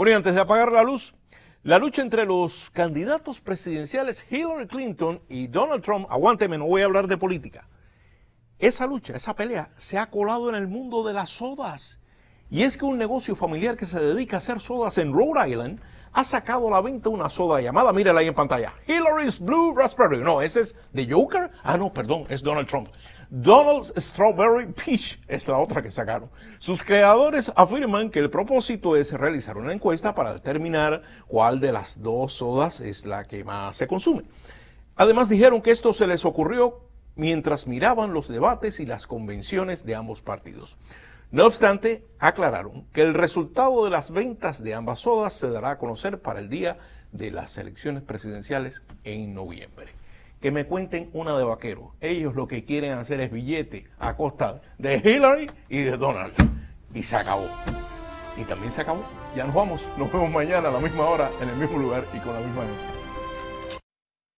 Bueno, antes de apagar la luz, la lucha entre los candidatos presidenciales Hillary Clinton y Donald Trump, aguánteme, no voy a hablar de política. Esa lucha, esa pelea, se ha colado en el mundo de las sodas. Y es que un negocio familiar que se dedica a hacer sodas en Rhode Island ha sacado a la venta una soda llamada, mírala ahí en pantalla, Hillary's Blue Raspberry. No, ese es de Joker. Ah, no, perdón, es Donald Trump. Donald's Strawberry Peach es la otra que sacaron. Sus creadores afirman que el propósito es realizar una encuesta para determinar cuál de las dos sodas es la que más se consume. Además dijeron que esto se les ocurrió mientras miraban los debates y las convenciones de ambos partidos. No obstante, aclararon que el resultado de las ventas de ambas sodas se dará a conocer para el día de las elecciones presidenciales en noviembre. Que me cuenten una de vaqueros. Ellos lo que quieren hacer es billete a costa de Hillary y de Donald. Y se acabó. Y también se acabó. Ya nos vamos. Nos vemos mañana a la misma hora, en el mismo lugar y con la misma gente.